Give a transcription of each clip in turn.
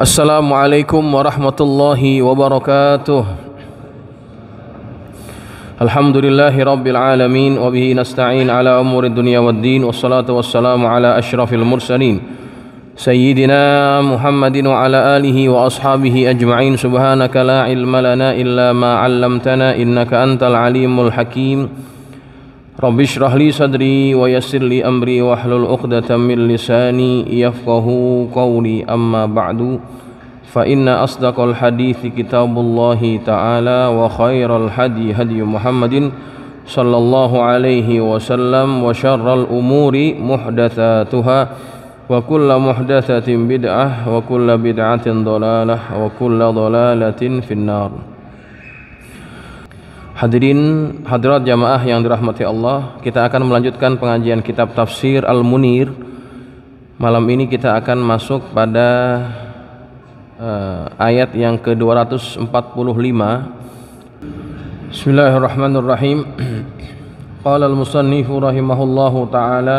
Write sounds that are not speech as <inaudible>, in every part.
السلام عليكم ورحمه الله وبركاته الحمد لله رب العالمين وبه نستعين على امور الدنيا والدين والصلاه والسلام على اشرف المرسلين سيدنا محمد وعلى اله واصحابه اجمعين سبحانك لا علم لنا الا ما علمتنا انك انت العليم الحكيم رب اشرح لي صدري ويسر لي أمري واحلل عقدة من لساني يفقه قولي أما بعد فإن أصدق الحديث كتاب الله تعالى وخير الحدي هدي محمد صلى الله عليه وسلم وشر الأمور محدثاتها وكل محدثة بدعة وكل بدعة ضلالة وكل ضلالة في النار Hadirin hadirat jamaah yang dirahmati Allah, kita akan melanjutkan pengajian kitab tafsir Al-Munir. Malam ini kita akan masuk pada uh, ayat yang ke-245. Bismillahirrahmanirrahim. <clears throat> Qala al-musannif rahimahullahu taala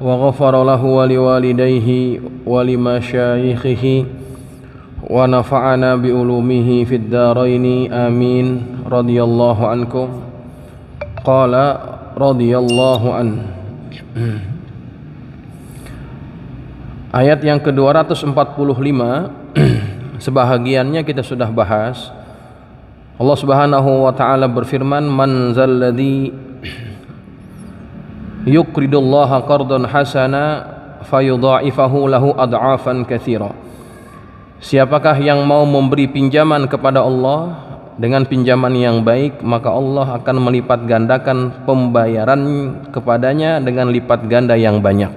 wa ghafara lahu wa liwalidayhi wa limasyayikhihi ونفعنا بعلومه في الدارين آمين رضي الله عنكم قال رضي الله عنه Ayat yang ke-245 <clears throat> sebahagiannya kita sudah bahas. Allah Subhanahu wa taala berfirman, "Man zalladzi yuqridullaha qardan hasana fayudha'ifahu lahu ad'afan katsira." Siapakah yang mau memberi pinjaman kepada Allah dengan pinjaman yang baik maka Allah akan melipat gandakan pembayaran kepadanya dengan lipat ganda yang banyak.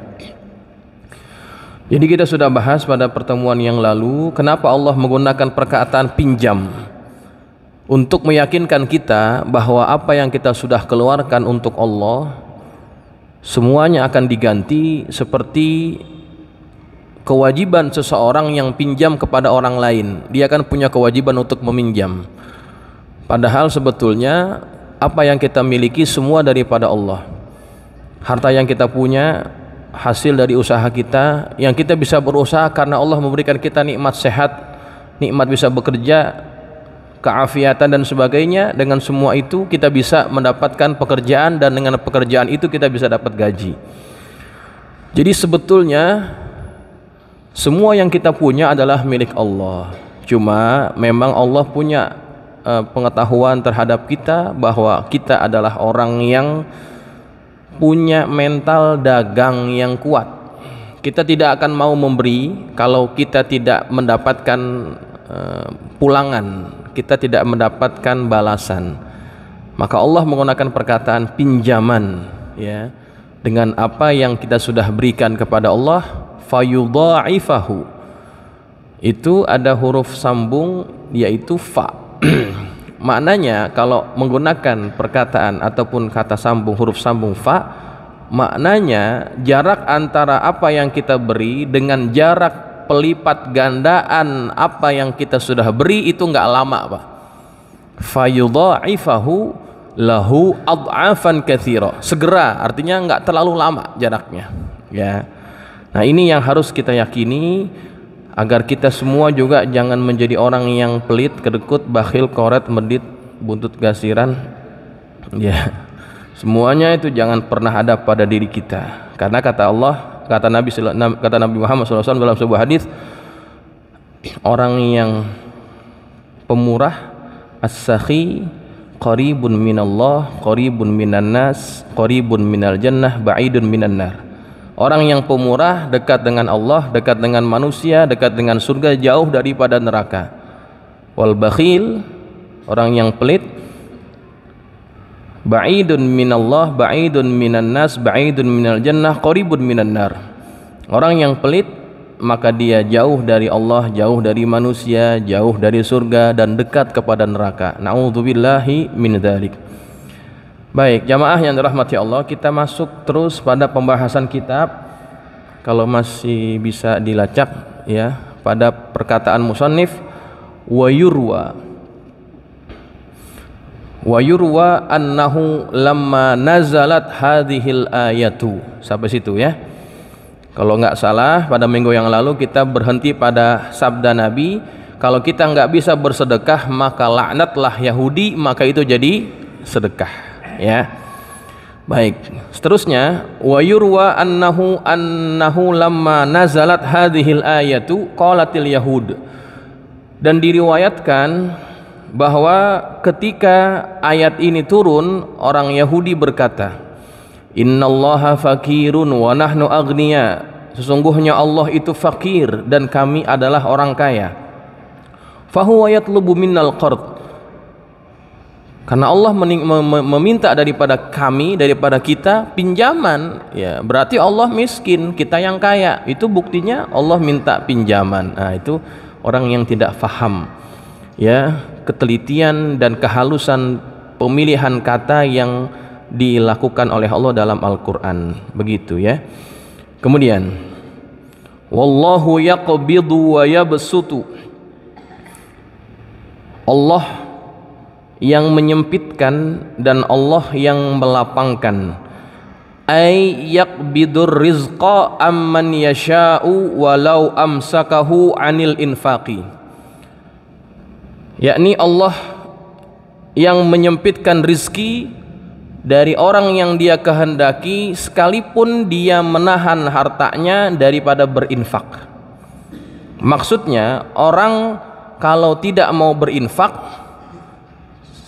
Jadi kita sudah bahas pada pertemuan yang lalu kenapa Allah menggunakan perkataan pinjam untuk meyakinkan kita bahwa apa yang kita sudah keluarkan untuk Allah semuanya akan diganti seperti kewajiban seseorang yang pinjam kepada orang lain. Dia akan punya kewajiban untuk meminjam. Padahal sebetulnya apa yang kita miliki semua daripada Allah. Harta yang kita punya hasil dari usaha kita yang kita bisa berusaha karena Allah memberikan kita nikmat sehat, nikmat bisa bekerja, keafiatan dan sebagainya. Dengan semua itu kita bisa mendapatkan pekerjaan dan dengan pekerjaan itu kita bisa dapat gaji. Jadi sebetulnya semua yang kita punya adalah milik Allah. Cuma memang Allah punya uh, pengetahuan terhadap kita bahwa kita adalah orang yang punya mental dagang yang kuat. Kita tidak akan mau memberi kalau kita tidak mendapatkan uh, pulangan, kita tidak mendapatkan balasan. Maka Allah menggunakan perkataan pinjaman ya. Dengan apa yang kita sudah berikan kepada Allah, fayudha'ifahu itu ada huruf sambung yaitu fa <clears throat> maknanya kalau menggunakan perkataan ataupun kata sambung huruf sambung fa maknanya jarak antara apa yang kita beri dengan jarak pelipat gandaan apa yang kita sudah beri itu nggak lama pak fayudha'ifahu lahu ad'afan kathira segera artinya nggak terlalu lama jaraknya ya Nah, ini yang harus kita yakini agar kita semua juga jangan menjadi orang yang pelit, kedekut, bakhil, koret, medit, buntut gasiran. Ya. Semuanya itu jangan pernah ada pada diri kita. Karena kata Allah, kata Nabi kata Nabi Muhammad SAW dalam sebuah hadis, orang yang pemurah as-sakhi qaribun minallah, qaribun minannas qaribun minal jannah, ba'idun minannar Orang yang pemurah dekat dengan Allah, dekat dengan manusia, dekat dengan surga jauh daripada neraka. Wal bakhil, orang yang pelit ba'idun minallah, ba'idun minan nas, ba'idun minal jannah, qaribun minan nar. Orang yang pelit maka dia jauh dari Allah, jauh dari manusia, jauh dari surga dan dekat kepada neraka. Nauzubillahi min dzalik. Baik, jamaah yang dirahmati Allah, kita masuk terus pada pembahasan kitab. Kalau masih bisa dilacak ya, pada perkataan musannif wayurwa. Wayurwa annahu lamma nazalat hadhil ayatu. Sampai situ ya. Kalau nggak salah, pada minggu yang lalu kita berhenti pada sabda Nabi, kalau kita nggak bisa bersedekah maka laknatlah Yahudi, maka itu jadi sedekah ya. Baik, seterusnya wa yurwa annahu annahu lamma nazalat hadhil ayatu qalatil yahud. Dan diriwayatkan bahwa ketika ayat ini turun orang Yahudi berkata, "Innallaha fakirun wa nahnu agniya." Sesungguhnya Allah itu fakir dan kami adalah orang kaya. Fahuwa yatlubu minnal qard karena Allah meminta daripada kami, daripada kita pinjaman, ya berarti Allah miskin, kita yang kaya. Itu buktinya Allah minta pinjaman. Nah, itu orang yang tidak faham. Ya, ketelitian dan kehalusan pemilihan kata yang dilakukan oleh Allah dalam Al-Qur'an. Begitu ya. Kemudian, wallahu yaqbidu wa yabsutu. Allah yang menyempitkan dan Allah yang melapangkan ay yakbidur rizqa amman yasha'u walau amsakahu anil infaqi yakni Allah yang menyempitkan rizki dari orang yang dia kehendaki sekalipun dia menahan hartanya daripada berinfak maksudnya orang kalau tidak mau berinfak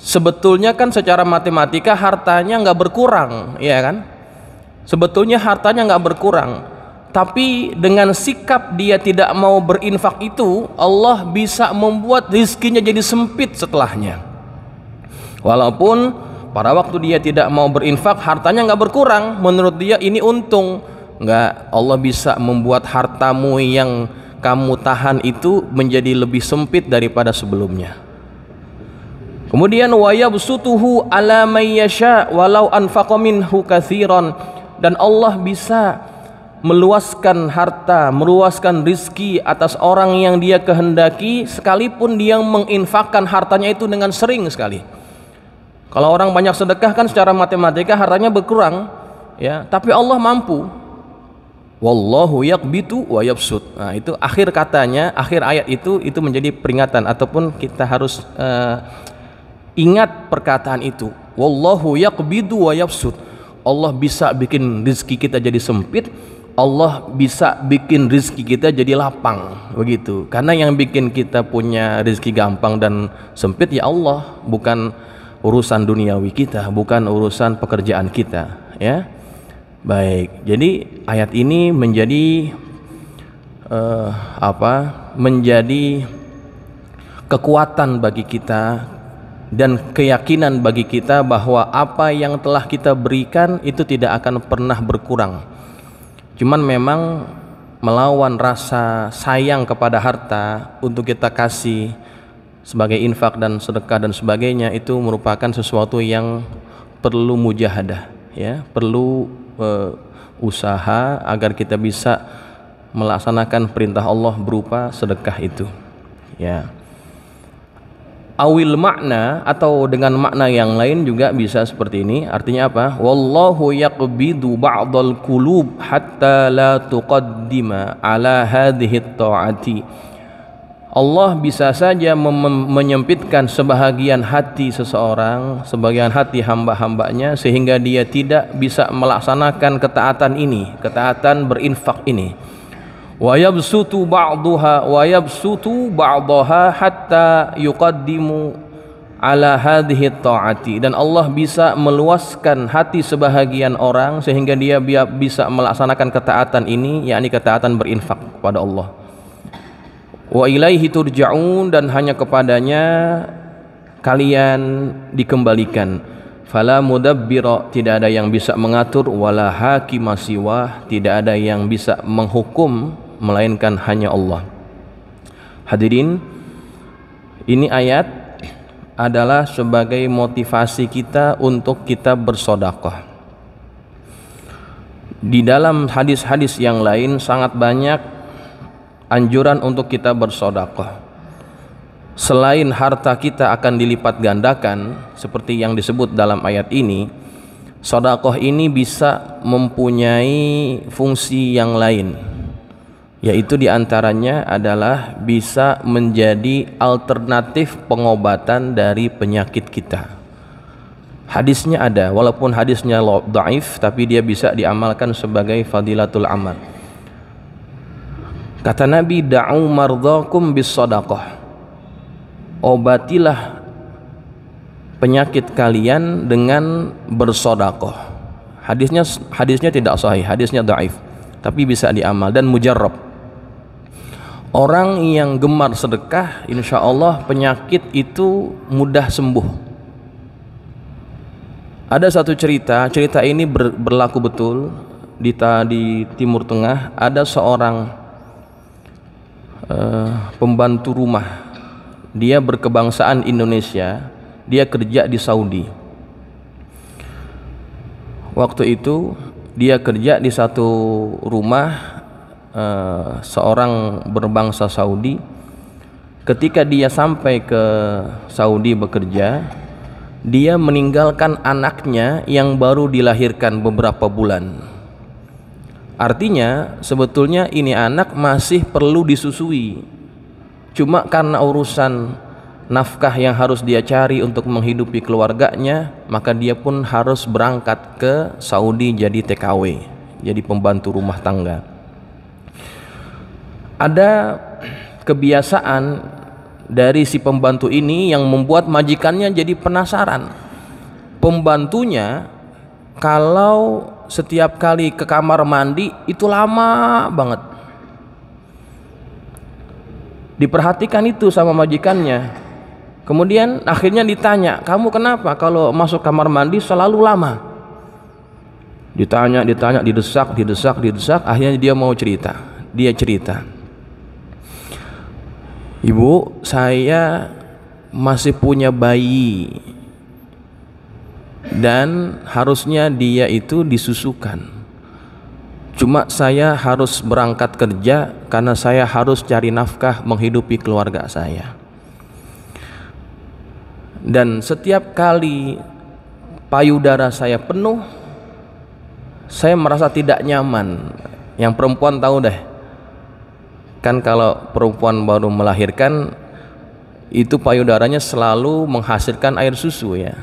sebetulnya kan secara matematika hartanya nggak berkurang, ya kan? Sebetulnya hartanya nggak berkurang, tapi dengan sikap dia tidak mau berinfak itu, Allah bisa membuat rizkinya jadi sempit setelahnya. Walaupun pada waktu dia tidak mau berinfak, hartanya nggak berkurang. Menurut dia ini untung, nggak Allah bisa membuat hartamu yang kamu tahan itu menjadi lebih sempit daripada sebelumnya. Kemudian wayabsutuhu ala alamayyasha walau anfaqa minhu dan Allah bisa meluaskan harta, meluaskan rizki atas orang yang dia kehendaki sekalipun dia menginfakkan hartanya itu dengan sering sekali. Kalau orang banyak sedekah kan secara matematika hartanya berkurang ya, tapi Allah mampu. Wallahu yakbitu wa yabsut. Nah, itu akhir katanya, akhir ayat itu itu menjadi peringatan ataupun kita harus uh, Ingat perkataan itu. Wallahu yaqbidu wa yabsud. Allah bisa bikin rezeki kita jadi sempit, Allah bisa bikin rezeki kita jadi lapang begitu karena yang bikin kita punya rezeki gampang dan sempit ya Allah bukan urusan duniawi kita bukan urusan pekerjaan kita ya baik jadi ayat ini menjadi uh, apa menjadi kekuatan bagi kita dan keyakinan bagi kita bahwa apa yang telah kita berikan itu tidak akan pernah berkurang. Cuman memang melawan rasa sayang kepada harta untuk kita kasih sebagai infak dan sedekah dan sebagainya itu merupakan sesuatu yang perlu mujahadah ya, perlu uh, usaha agar kita bisa melaksanakan perintah Allah berupa sedekah itu. Ya awil makna atau dengan makna yang lain juga bisa seperti ini artinya apa wallahu yaqbidu ba'dal qulub hatta la tuqaddima ala hadhihi ta'ati Allah bisa saja menyempitkan sebahagian hati seseorang, sebagian hati hamba-hambanya sehingga dia tidak bisa melaksanakan ketaatan ini, ketaatan berinfak ini wa yabsutu ba'daha wa yabsutu ba'daha hatta yuqaddimu ala hadhihi ta'ati dan Allah bisa meluaskan hati sebahagian orang sehingga dia bisa melaksanakan ketaatan ini yakni ketaatan berinfak kepada Allah wa ilaihi turja'un dan hanya kepadanya kalian dikembalikan fala mudabbira tidak ada yang bisa mengatur wala hakimasiwah tidak ada yang bisa menghukum melainkan hanya Allah. Hadirin, ini ayat adalah sebagai motivasi kita untuk kita bersodakoh. Di dalam hadis-hadis yang lain sangat banyak anjuran untuk kita bersodakoh selain harta kita akan dilipat gandakan seperti yang disebut dalam ayat ini sodakoh ini bisa mempunyai fungsi yang lain yaitu diantaranya adalah bisa menjadi alternatif pengobatan dari penyakit kita. Hadisnya ada, walaupun hadisnya daif, tapi dia bisa diamalkan sebagai fadilatul amal. Kata Nabi, da'u mardhakum bis sadaqah. Obatilah penyakit kalian dengan bersodakoh. Hadisnya hadisnya tidak sahih, hadisnya daif, tapi bisa diamal dan mujarab Orang yang gemar sedekah, insya Allah penyakit itu mudah sembuh. Ada satu cerita, cerita ini ber, berlaku betul di, di Timur Tengah. Ada seorang uh, pembantu rumah, dia berkebangsaan Indonesia, dia kerja di Saudi. Waktu itu dia kerja di satu rumah Eh, seorang berbangsa Saudi ketika dia sampai ke Saudi bekerja dia meninggalkan anaknya yang baru dilahirkan beberapa bulan artinya sebetulnya ini anak masih perlu disusui cuma karena urusan nafkah yang harus dia cari untuk menghidupi keluarganya, maka dia pun harus berangkat ke Saudi jadi TKW, jadi pembantu rumah tangga ada kebiasaan dari si pembantu ini yang membuat majikannya jadi penasaran. Pembantunya kalau setiap kali ke kamar mandi itu lama banget. Diperhatikan itu sama majikannya. Kemudian akhirnya ditanya, "Kamu kenapa kalau masuk kamar mandi selalu lama?" Ditanya, ditanya, didesak, didesak, didesak, akhirnya dia mau cerita. Dia cerita. Ibu, saya masih punya bayi dan harusnya dia itu disusukan. Cuma saya harus berangkat kerja karena saya harus cari nafkah menghidupi keluarga saya. Dan setiap kali payudara saya penuh, saya merasa tidak nyaman. Yang perempuan tahu deh, kan kalau perempuan baru melahirkan itu payudaranya selalu menghasilkan air susu ya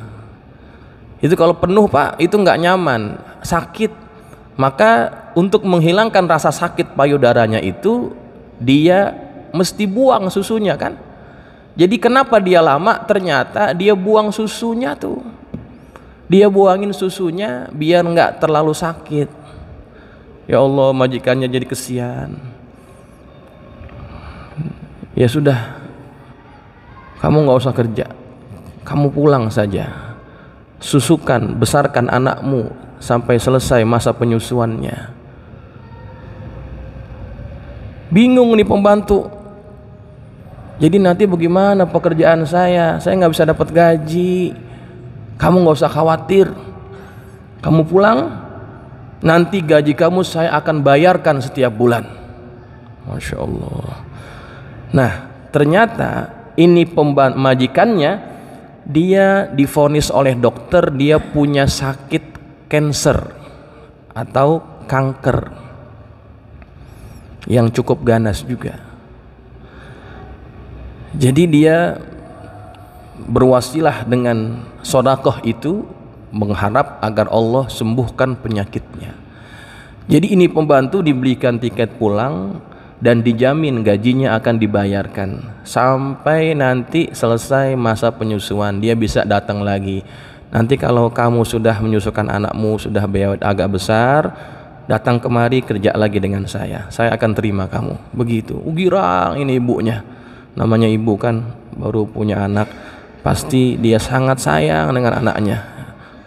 itu kalau penuh pak itu nggak nyaman sakit maka untuk menghilangkan rasa sakit payudaranya itu dia mesti buang susunya kan jadi kenapa dia lama ternyata dia buang susunya tuh dia buangin susunya biar nggak terlalu sakit ya Allah majikannya jadi kesian ya sudah kamu nggak usah kerja kamu pulang saja susukan besarkan anakmu sampai selesai masa penyusuannya bingung nih pembantu jadi nanti bagaimana pekerjaan saya saya nggak bisa dapat gaji kamu nggak usah khawatir kamu pulang nanti gaji kamu saya akan bayarkan setiap bulan Masya Allah Nah, ternyata ini majikannya dia difonis oleh dokter dia punya sakit kanker atau kanker yang cukup ganas juga. Jadi dia berwasilah dengan sodakoh itu mengharap agar Allah sembuhkan penyakitnya. Jadi ini pembantu dibelikan tiket pulang dan dijamin gajinya akan dibayarkan sampai nanti selesai masa penyusuan dia bisa datang lagi nanti kalau kamu sudah menyusukan anakmu sudah beawet agak besar datang kemari kerja lagi dengan saya saya akan terima kamu begitu ugirang oh, ini ibunya namanya ibu kan baru punya anak pasti dia sangat sayang dengan anaknya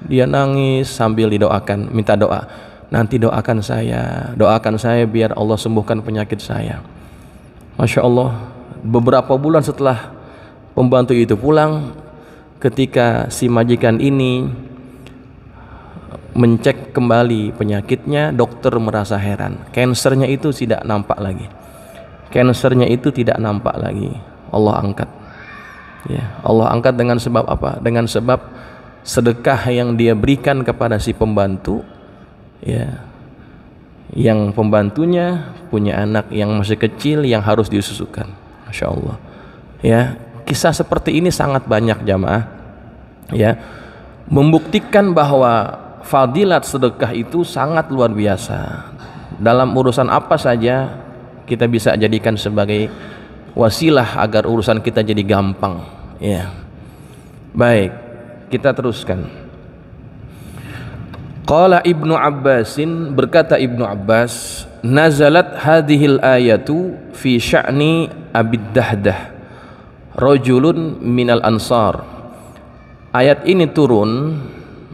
dia nangis sambil didoakan minta doa nanti doakan saya doakan saya biar Allah sembuhkan penyakit saya Masya Allah beberapa bulan setelah pembantu itu pulang ketika si majikan ini mencek kembali penyakitnya dokter merasa heran kansernya itu tidak nampak lagi kansernya itu tidak nampak lagi Allah angkat ya Allah angkat dengan sebab apa dengan sebab sedekah yang dia berikan kepada si pembantu ya yang pembantunya punya anak yang masih kecil yang harus disusukan Masya Allah ya kisah seperti ini sangat banyak jamaah ya membuktikan bahwa fadilat sedekah itu sangat luar biasa dalam urusan apa saja kita bisa jadikan sebagai wasilah agar urusan kita jadi gampang ya baik kita teruskan Qala Ibnu Abbasin berkata Ibnu Abbas nazalat hadhil ayatu fi sya'ni Abid Dahdah rajulun minal ansar Ayat ini turun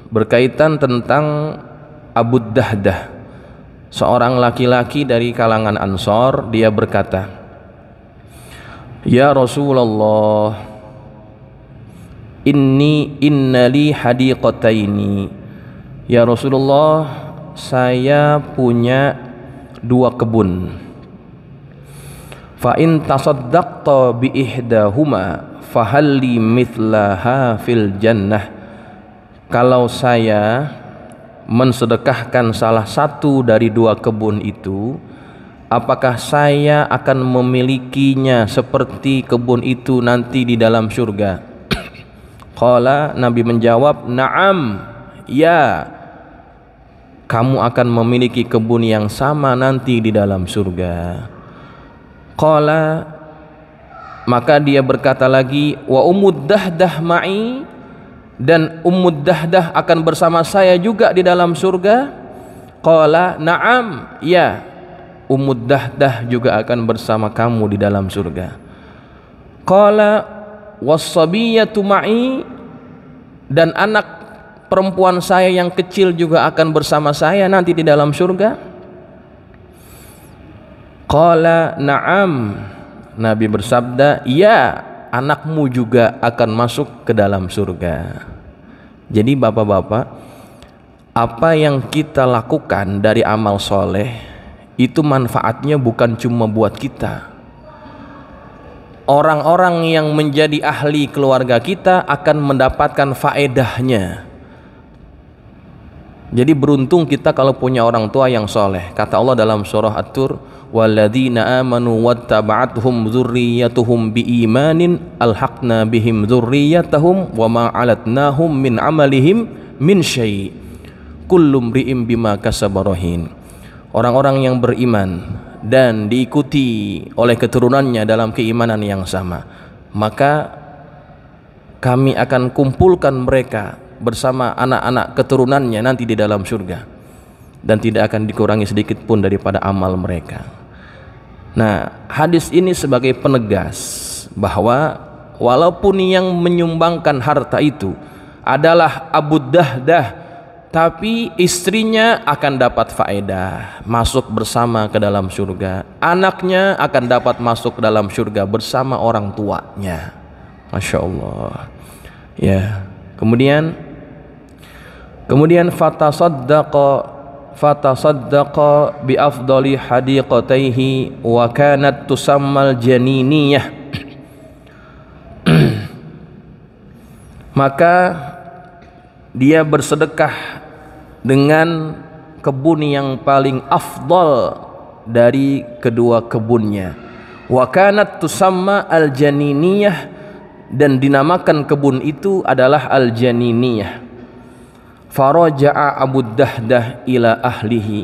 berkaitan tentang Abu Dahdah seorang laki-laki dari kalangan Ansor dia berkata Ya Rasulullah inni innali hadiqataini Ya Rasulullah, saya punya dua kebun. Fa in tasaddaqta bi ihdahuma fahalli mithlaha fil jannah. Kalau saya mensedekahkan salah satu dari dua kebun itu, apakah saya akan memilikinya seperti kebun itu nanti di dalam surga? <coughs> Qala Nabi menjawab, "Na'am." Ya, kamu akan memiliki kebun yang sama nanti di dalam surga. Qala maka dia berkata lagi wa umudah dahdah ma'i dan umudah dah akan bersama saya juga di dalam surga qala na'am ya umudah dah juga akan bersama kamu di dalam surga qala wasabiyatu ma'i dan anak perempuan saya yang kecil juga akan bersama saya nanti di dalam surga? Qala na'am. Nabi bersabda, "Ya, anakmu juga akan masuk ke dalam surga." Jadi bapak-bapak, apa yang kita lakukan dari amal soleh itu manfaatnya bukan cuma buat kita. Orang-orang yang menjadi ahli keluarga kita akan mendapatkan faedahnya jadi beruntung kita kalau punya orang tua yang soleh. Kata Allah dalam surah At-Tur, "Walladzina amanu wattaba'athum dzurriyyatuhum biimanin alhakna bihim dzurriyyatahum wama hum min 'amalihim min syai'. Kullu mri'in bima kasabarahin." Orang-orang yang beriman dan diikuti oleh keturunannya dalam keimanan yang sama, maka kami akan kumpulkan mereka bersama anak-anak keturunannya nanti di dalam surga dan tidak akan dikurangi sedikit pun daripada amal mereka. Nah, hadis ini sebagai penegas bahwa walaupun yang menyumbangkan harta itu adalah Abu Dahdah tapi istrinya akan dapat faedah masuk bersama ke dalam surga anaknya akan dapat masuk ke dalam surga bersama orang tuanya Masya Allah ya kemudian Kemudian fatasaddaqa fatasaddaqa bi afdali hadiqataihi wa kanat tusammal janiniyah. Maka dia bersedekah dengan kebun yang paling afdal dari kedua kebunnya. Wa kanat tusamma al-janiniyah dan dinamakan kebun itu adalah al-janiniyah. Faraja'a Abu Dahdah ila ahlihi.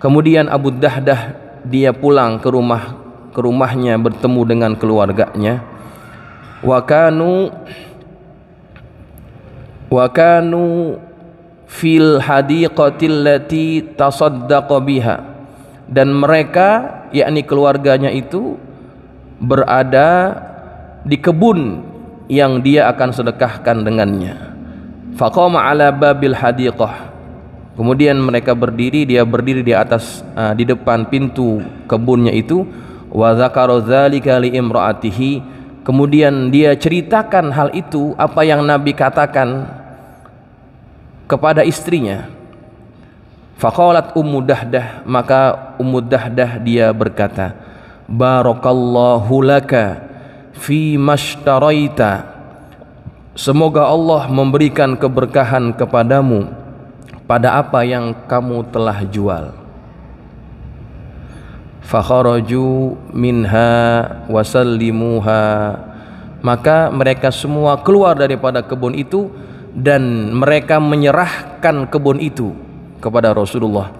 Kemudian Abu Dahdah dia pulang ke rumah ke rumahnya bertemu dengan keluarganya. Wa kanu wa kanu fil hadiqatil lati tasaddaqa biha dan mereka yakni keluarganya itu berada di kebun yang dia akan sedekahkan dengannya Faqama ala babil hadiqah. Kemudian mereka berdiri, dia berdiri di atas uh, di depan pintu kebunnya itu wa dzakara dzalika li imraatihi. Kemudian dia ceritakan hal itu apa yang Nabi katakan kepada istrinya. Faqalat Ummu Dahdah, maka Ummu Dahdah dia berkata, "Barakallahu laka fi mashtaraita." Semoga Allah memberikan keberkahan kepadamu pada apa yang kamu telah jual. Fakharaju minha wasallimuha. Maka mereka semua keluar daripada kebun itu dan mereka menyerahkan kebun itu kepada Rasulullah.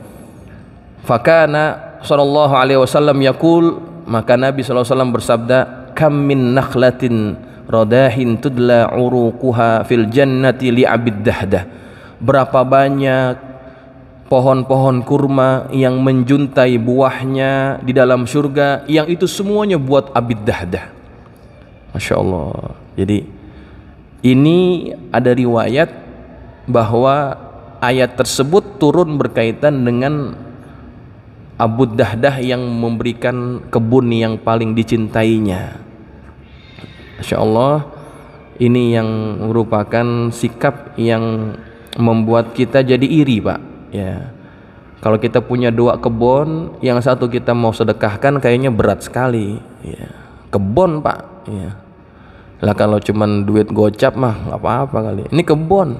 Fakana sallallahu alaihi wasallam yakul maka Nabi sallallahu alaihi wasallam bersabda kam min nakhlatin radahin tudla uruquha fil jannati li abid dahdah berapa banyak pohon-pohon kurma yang menjuntai buahnya di dalam surga yang itu semuanya buat abid dahdah Masya Allah jadi ini ada riwayat bahwa ayat tersebut turun berkaitan dengan Abu Dahdah yang memberikan kebun yang paling dicintainya Masya Allah ini yang merupakan sikap yang membuat kita jadi iri pak ya kalau kita punya dua kebun yang satu kita mau sedekahkan kayaknya berat sekali ya kebun pak ya lah kalau cuman duit gocap mah nggak apa-apa kali ini kebun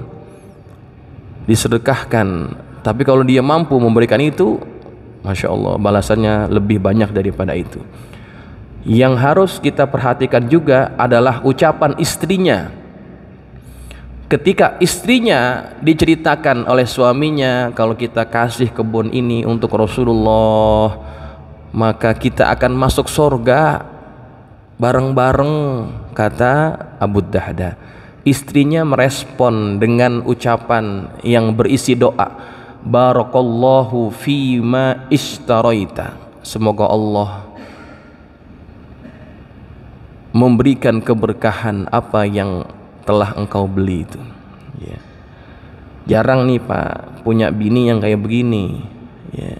disedekahkan tapi kalau dia mampu memberikan itu masya Allah balasannya lebih banyak daripada itu yang harus kita perhatikan juga adalah ucapan istrinya. Ketika istrinya diceritakan oleh suaminya, kalau kita kasih kebun ini untuk Rasulullah, maka kita akan masuk surga bareng-bareng, kata Abu Dahda. Istrinya merespon dengan ucapan yang berisi doa. Barakallahu fima ista'roita. Semoga Allah memberikan keberkahan apa yang telah engkau beli itu ya. jarang nih pak punya bini yang kayak begini ya.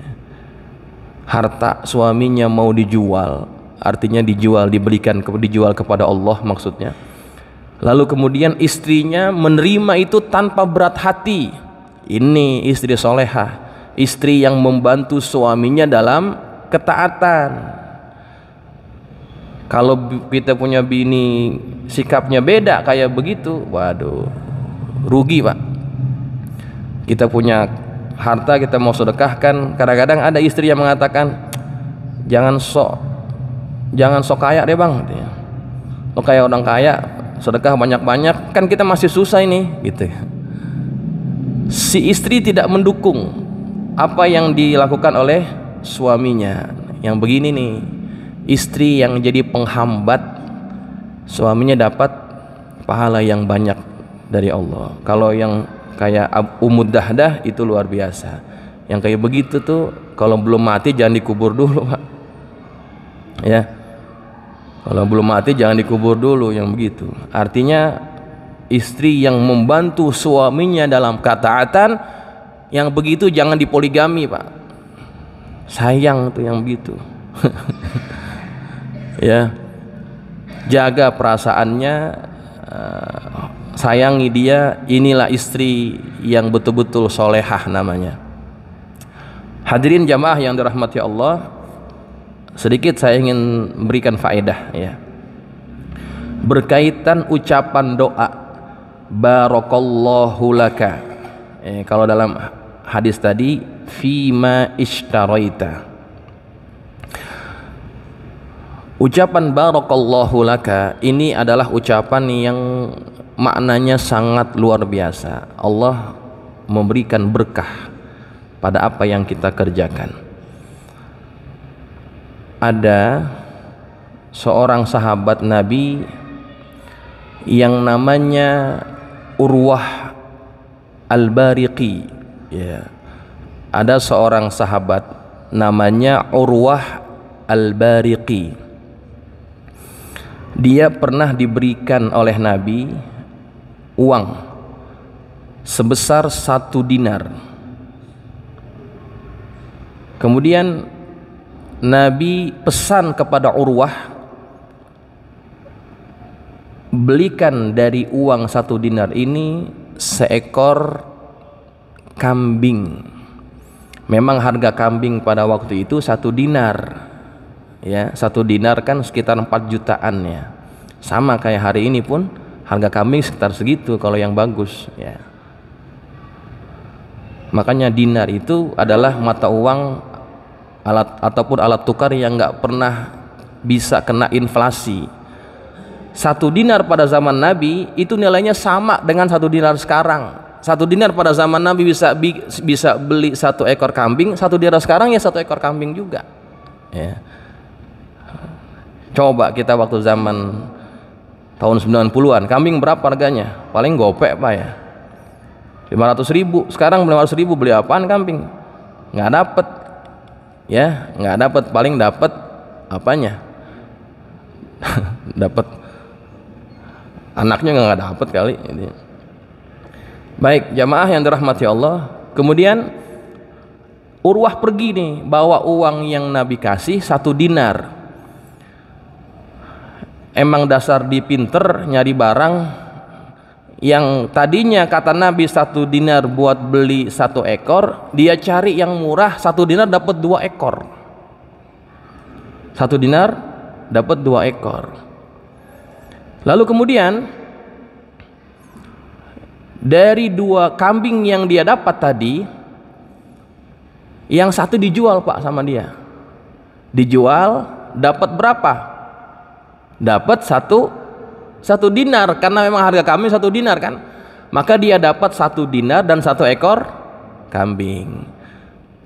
harta suaminya mau dijual artinya dijual dibelikan dijual kepada Allah maksudnya lalu kemudian istrinya menerima itu tanpa berat hati ini istri soleha istri yang membantu suaminya dalam ketaatan kalau kita punya bini sikapnya beda kayak begitu waduh rugi pak kita punya harta kita mau sedekahkan kadang-kadang ada istri yang mengatakan jangan sok jangan sok kaya deh bang lo kayak orang kaya sedekah banyak-banyak kan kita masih susah ini gitu ya. si istri tidak mendukung apa yang dilakukan oleh suaminya yang begini nih istri yang jadi penghambat suaminya dapat pahala yang banyak dari Allah. Kalau yang kayak Umud Dahdah itu luar biasa. Yang kayak begitu tuh kalau belum mati jangan dikubur dulu, Pak. Ya. Kalau belum mati jangan dikubur dulu yang begitu. Artinya istri yang membantu suaminya dalam kataatan yang begitu jangan dipoligami, Pak. Sayang tuh yang begitu. <laughs> ya jaga perasaannya eh, sayangi dia inilah istri yang betul-betul solehah namanya hadirin jamaah yang dirahmati Allah sedikit saya ingin berikan faedah ya berkaitan ucapan doa barakallahu laka eh, kalau dalam hadis tadi fima ishtaraita Ucapan barakallahu laka ini adalah ucapan yang maknanya sangat luar biasa. Allah memberikan berkah pada apa yang kita kerjakan. Ada seorang sahabat Nabi yang namanya Urwah Al-Bariqi. Ya. Ada seorang sahabat namanya Urwah Al-Bariqi dia pernah diberikan oleh Nabi uang sebesar satu dinar. Kemudian Nabi pesan kepada Urwah belikan dari uang satu dinar ini seekor kambing. Memang harga kambing pada waktu itu satu dinar ya satu dinar kan sekitar 4 jutaan ya sama kayak hari ini pun harga kambing sekitar segitu kalau yang bagus ya makanya dinar itu adalah mata uang alat ataupun alat tukar yang nggak pernah bisa kena inflasi satu dinar pada zaman Nabi itu nilainya sama dengan satu dinar sekarang satu dinar pada zaman Nabi bisa bisa beli satu ekor kambing satu dinar sekarang ya satu ekor kambing juga ya Coba kita waktu zaman tahun 90-an, kambing berapa harganya? Paling gopek, Pak ya. 500 ribu. Sekarang 500 ribu beli apaan kambing? Nggak dapet. Ya, nggak dapet. Paling dapet apanya? <laughs> dapet anaknya nggak dapet kali. ini gitu. Baik, jamaah yang dirahmati Allah. Kemudian Urwah pergi nih bawa uang yang Nabi kasih satu dinar emang dasar di pinter nyari barang yang tadinya kata Nabi satu dinar buat beli satu ekor dia cari yang murah satu dinar dapat dua ekor satu dinar dapat dua ekor lalu kemudian dari dua kambing yang dia dapat tadi yang satu dijual pak sama dia dijual dapat berapa dapat satu satu dinar karena memang harga kambing satu dinar kan maka dia dapat satu dinar dan satu ekor kambing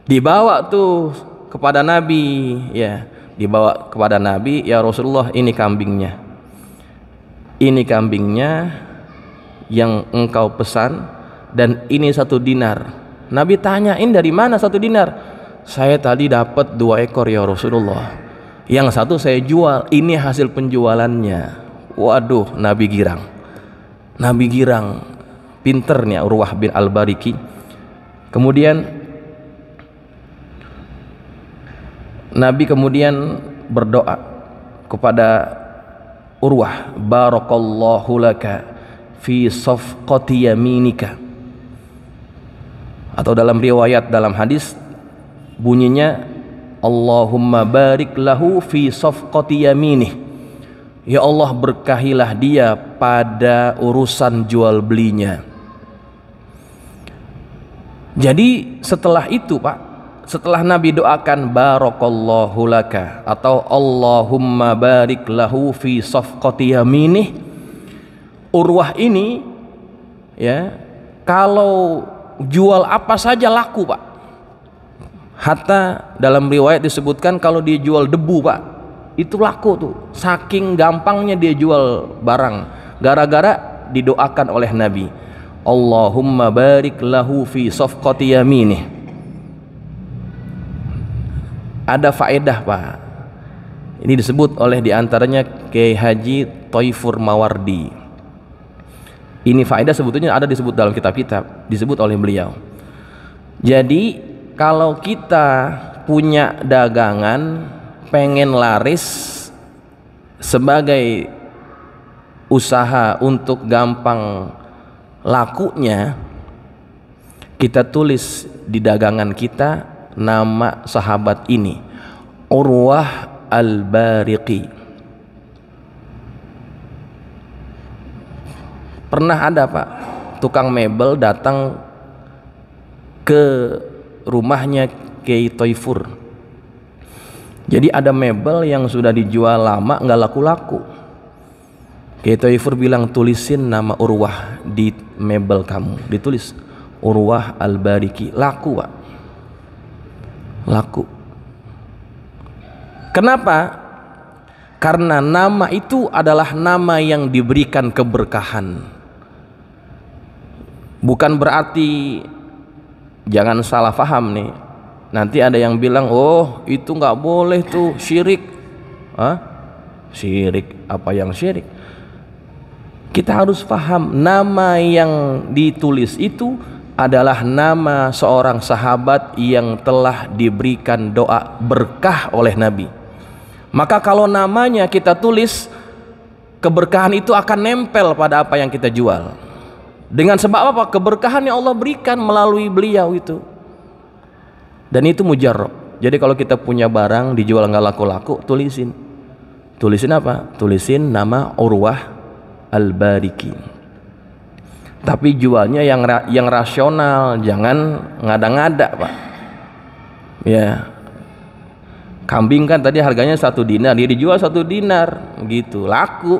dibawa tuh kepada Nabi ya dibawa kepada Nabi ya Rasulullah ini kambingnya ini kambingnya yang engkau pesan dan ini satu dinar Nabi tanyain dari mana satu dinar saya tadi dapat dua ekor ya Rasulullah yang satu saya jual ini hasil penjualannya waduh Nabi girang Nabi girang pinternya Urwah bin Al-Bariki kemudian Nabi kemudian berdoa kepada Urwah barakallahu laka fi sofqati yaminika atau dalam riwayat dalam hadis bunyinya Allahumma barik lahu fi safqati yaminih Ya Allah berkahilah dia pada urusan jual belinya Jadi setelah itu Pak setelah Nabi doakan barakallahu laka atau Allahumma barik lahu fi safqati yaminih Urwah ini ya kalau jual apa saja laku Pak Hatta dalam riwayat disebutkan kalau dia jual debu pak itu laku tuh saking gampangnya dia jual barang gara-gara didoakan oleh Nabi Allahumma barik lahu fi sofqati yamini ada faedah pak ini disebut oleh diantaranya Kiai Haji Toifur Mawardi ini faedah sebetulnya ada disebut dalam kitab-kitab disebut oleh beliau jadi kalau kita punya dagangan pengen laris sebagai usaha untuk gampang lakunya kita tulis di dagangan kita nama sahabat ini Urwah Al-Bariqi pernah ada pak tukang mebel datang ke rumahnya Kiai Toifur jadi ada mebel yang sudah dijual lama nggak laku-laku Kiai Toifur bilang tulisin nama Urwah di mebel kamu ditulis Urwah Al-Bariki laku pak laku kenapa karena nama itu adalah nama yang diberikan keberkahan bukan berarti jangan salah faham nih nanti ada yang bilang oh itu nggak boleh tuh syirik Hah? syirik apa yang syirik kita harus faham nama yang ditulis itu adalah nama seorang sahabat yang telah diberikan doa berkah oleh Nabi. Maka kalau namanya kita tulis, keberkahan itu akan nempel pada apa yang kita jual. Dengan sebab apa? Keberkahan yang Allah berikan melalui beliau itu. Dan itu mujarab. Jadi kalau kita punya barang dijual nggak laku-laku, tulisin. Tulisin apa? Tulisin nama Urwah Al-Bariki. Tapi jualnya yang ra yang rasional, jangan ngada-ngada, Pak. Ya. Kambing kan tadi harganya satu dinar, dia dijual satu dinar, gitu. Laku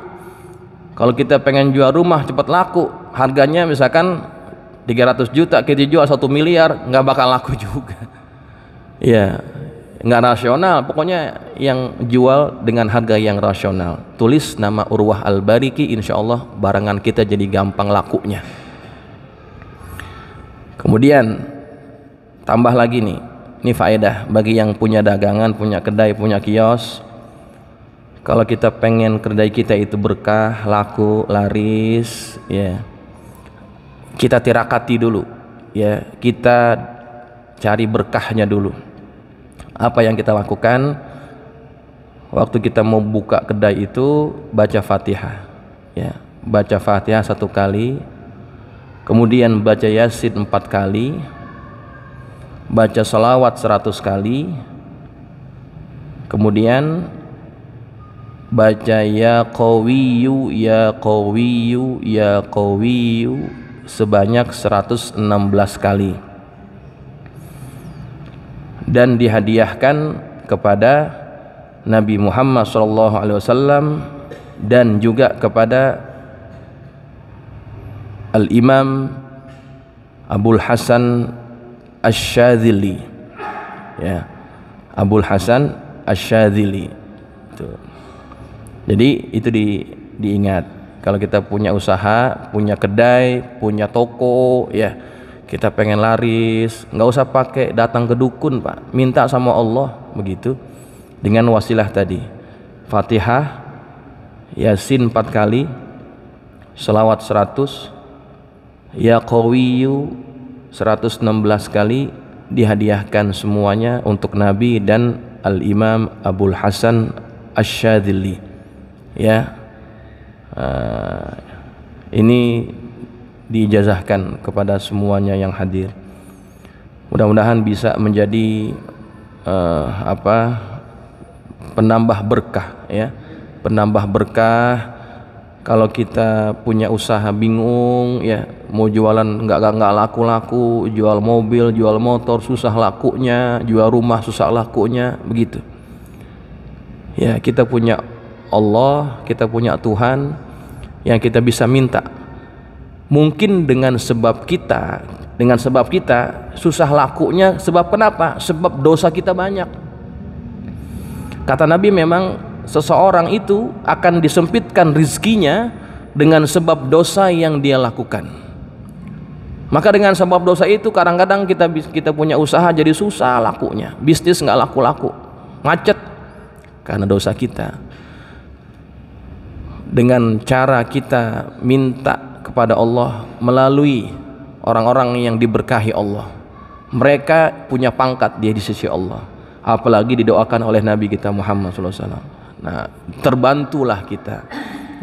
kalau kita pengen jual rumah cepat laku, harganya misalkan 300 juta, kita jual 1 miliar, nggak bakal laku <laughs> juga. yeah. nggak rasional. Pokoknya yang jual dengan harga yang rasional. Tulis nama Urwah Al-Bariki, insya Allah barangan kita jadi gampang lakunya. Kemudian tambah lagi nih, ini faedah bagi yang punya dagangan, punya kedai, punya kios, kalau kita pengen kedai kita itu berkah, laku, laris, ya. Kita tirakati dulu, ya. Kita cari berkahnya dulu. Apa yang kita lakukan? Waktu kita mau buka kedai itu baca Fatihah, ya. Baca Fatihah satu kali, kemudian baca Yasin empat kali, baca salawat seratus kali, kemudian baca ya qawiyu ya qawiyu ya qawiyu sebanyak 116 kali dan dihadiahkan kepada Nabi Muhammad SAW dan juga kepada Al Imam Abul Hasan Asy-Syadzili ya Abul Hasan Asy-Syadzili itu jadi itu di diingat. Kalau kita punya usaha, punya kedai, punya toko, ya kita pengen laris, nggak usah pakai datang ke dukun pak, minta sama Allah begitu dengan wasilah tadi. Fatihah, Yasin empat kali, Selawat seratus, Ya seratus enam belas kali dihadiahkan semuanya untuk Nabi dan Al-Imam Abul Hasan Asyadili ya uh, ini diijazahkan kepada semuanya yang hadir mudah-mudahan bisa menjadi uh, apa penambah berkah ya penambah berkah kalau kita punya usaha bingung ya mau jualan nggak nggak laku-laku jual mobil jual motor susah lakunya jual rumah susah lakunya begitu ya kita punya Allah, kita punya Tuhan yang kita bisa minta. Mungkin dengan sebab kita, dengan sebab kita susah lakunya sebab kenapa? Sebab dosa kita banyak. Kata Nabi memang seseorang itu akan disempitkan rizkinya dengan sebab dosa yang dia lakukan. Maka dengan sebab dosa itu kadang-kadang kita kita punya usaha jadi susah lakunya, bisnis nggak laku-laku, macet karena dosa kita dengan cara kita minta kepada Allah melalui orang-orang yang diberkahi Allah. Mereka punya pangkat dia di sisi Allah. Apalagi didoakan oleh Nabi kita Muhammad SAW. Nah, terbantulah kita.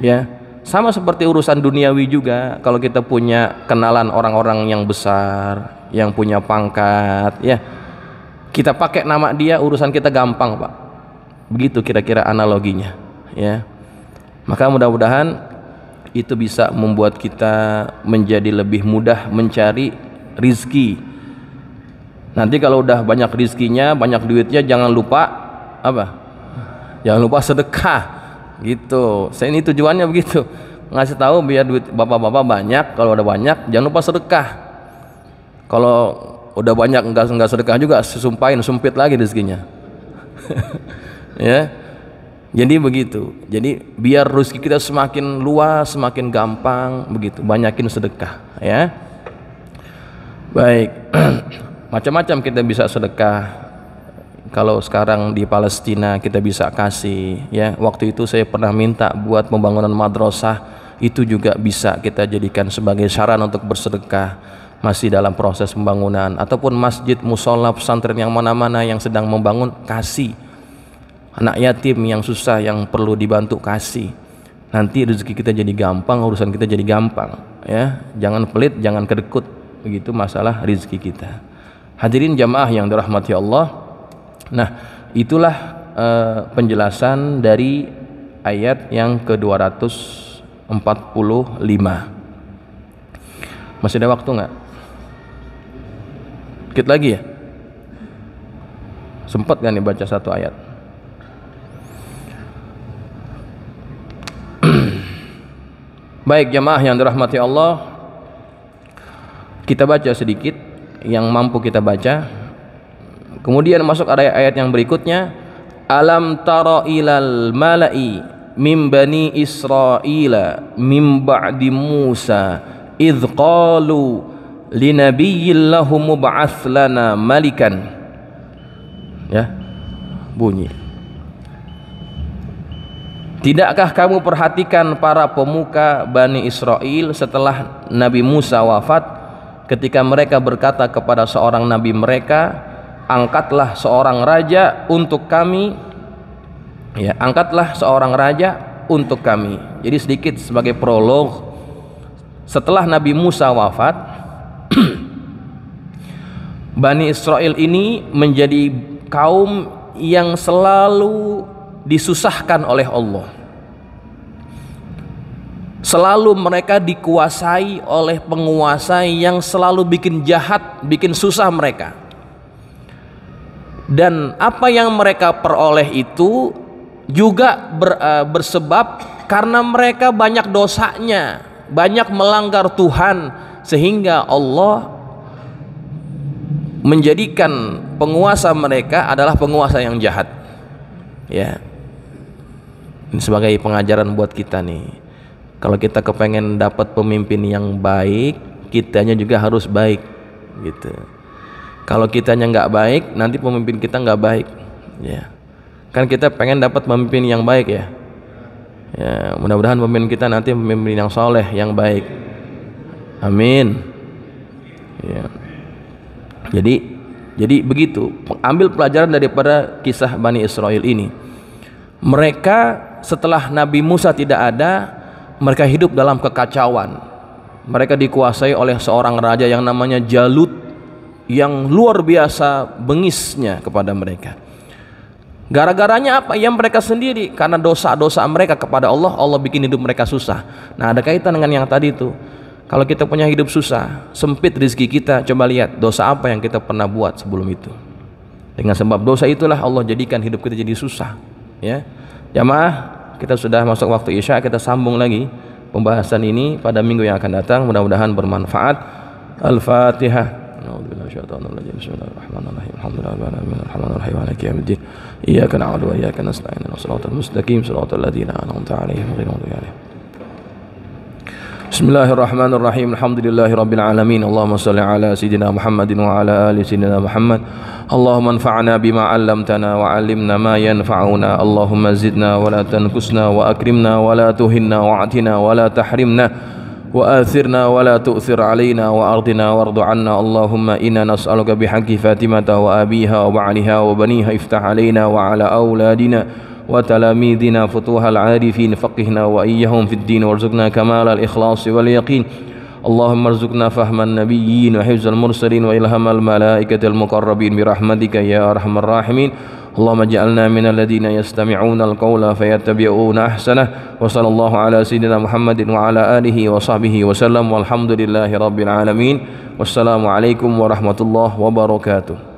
Ya, sama seperti urusan duniawi juga. Kalau kita punya kenalan orang-orang yang besar, yang punya pangkat, ya kita pakai nama dia urusan kita gampang pak. Begitu kira-kira analoginya, ya. Maka mudah-mudahan itu bisa membuat kita menjadi lebih mudah mencari rizki. Nanti kalau udah banyak rizkinya, banyak duitnya, jangan lupa apa? Jangan lupa sedekah, gitu. Saya ini tujuannya begitu, ngasih tahu biar duit bapak-bapak banyak. Kalau ada banyak, jangan lupa sedekah. Kalau udah banyak nggak enggak sedekah juga, sesumpahin sempit lagi rizkinya. <laughs> ya. Jadi begitu. Jadi biar rezeki kita semakin luas, semakin gampang begitu. Banyakin sedekah ya. Baik. <clears throat> Macam-macam kita bisa sedekah. Kalau sekarang di Palestina kita bisa kasih ya. Waktu itu saya pernah minta buat pembangunan madrasah itu juga bisa kita jadikan sebagai saran untuk bersedekah masih dalam proses pembangunan ataupun masjid musola pesantren yang mana-mana yang sedang membangun kasih anak yatim yang susah yang perlu dibantu kasih nanti rezeki kita jadi gampang urusan kita jadi gampang ya jangan pelit jangan kedekut begitu masalah rezeki kita hadirin jamaah yang dirahmati Allah nah itulah uh, penjelasan dari ayat yang ke-245 masih ada waktu nggak sedikit lagi ya sempat gak nih baca satu ayat Baik jamaah yang dirahmati Allah, kita baca sedikit yang mampu kita baca. Kemudian masuk ayat-ayat yang berikutnya, Alam tara ilal mala'i mimbani bani Israila Mim ba'di Musa idh qalu linabiyyin lahum lana malikan. Ya. Bunyi. Tidakkah kamu perhatikan para pemuka Bani Israel setelah Nabi Musa wafat ketika mereka berkata kepada seorang nabi mereka angkatlah seorang raja untuk kami ya angkatlah seorang raja untuk kami jadi sedikit sebagai prolog setelah Nabi Musa wafat <clears throat> Bani Israel ini menjadi kaum yang selalu disusahkan oleh Allah. Selalu mereka dikuasai oleh penguasa yang selalu bikin jahat, bikin susah mereka. Dan apa yang mereka peroleh itu juga ber, uh, bersebab karena mereka banyak dosanya, banyak melanggar Tuhan sehingga Allah menjadikan penguasa mereka adalah penguasa yang jahat. Ya. Ini sebagai pengajaran buat kita nih. Kalau kita kepengen dapat pemimpin yang baik, kitanya juga harus baik gitu. Kalau kitanya nggak baik, nanti pemimpin kita nggak baik. Ya. Kan kita pengen dapat pemimpin yang baik ya. Ya, mudah-mudahan pemimpin kita nanti pemimpin yang soleh, yang baik. Amin. Ya. Jadi jadi begitu, ambil pelajaran daripada kisah Bani Israel ini. Mereka setelah Nabi Musa tidak ada, mereka hidup dalam kekacauan. Mereka dikuasai oleh seorang raja yang namanya Jalut yang luar biasa bengisnya kepada mereka. Gara-garanya apa? Yang mereka sendiri karena dosa-dosa mereka kepada Allah, Allah bikin hidup mereka susah. Nah, ada kaitan dengan yang tadi itu. Kalau kita punya hidup susah, sempit rezeki kita, coba lihat dosa apa yang kita pernah buat sebelum itu. Dengan sebab dosa itulah Allah jadikan hidup kita jadi susah ya jamaah kita sudah masuk waktu isya kita sambung lagi pembahasan ini pada minggu yang akan datang mudah-mudahan bermanfaat al-fatihah Bismillahirrahmanirrahim. Alhamdulillahirabbil Iyyaka na'budu wa iyyaka nasta'in. Shiratal mustaqim, shiratal ladzina an'amta 'alaihim, ghairil maghdubi 'alaihim Bismillahirrahmanirrahim. Alhamdulillahirabbil Allahumma salli ala sayidina Muhammadin wa ala ali sayidina Muhammad. Allahumma anfa'na bima 'allamtana wa 'allimna ma yanfa'una. Allahumma zidna wa la tanqusna wa akrimna wa la tuhinna wa atina wa la tahrimna. Wa athirna wa la tu'thir alaina wa ardina wardu anna Allahumma inna nas'aluka bihaqqi Fatimah wa abiha wa ba'liha wa baniha iftah alaina wa ala auladina وتلاميذنا فتوح العارفين فقهنا وإياهم في الدين وارزقنا كمال الإخلاص واليقين اللهم ارزقنا فهم النبيين وحفظ المرسلين وإلهم الملائكة المقربين برحمتك يا أرحم الراحمين اللهم اجعلنا من الذين يستمعون القول فيتبعون أحسنه وصلى الله على سيدنا محمد وعلى آله وصحبه وسلم والحمد لله رب العالمين والسلام عليكم ورحمة الله وبركاته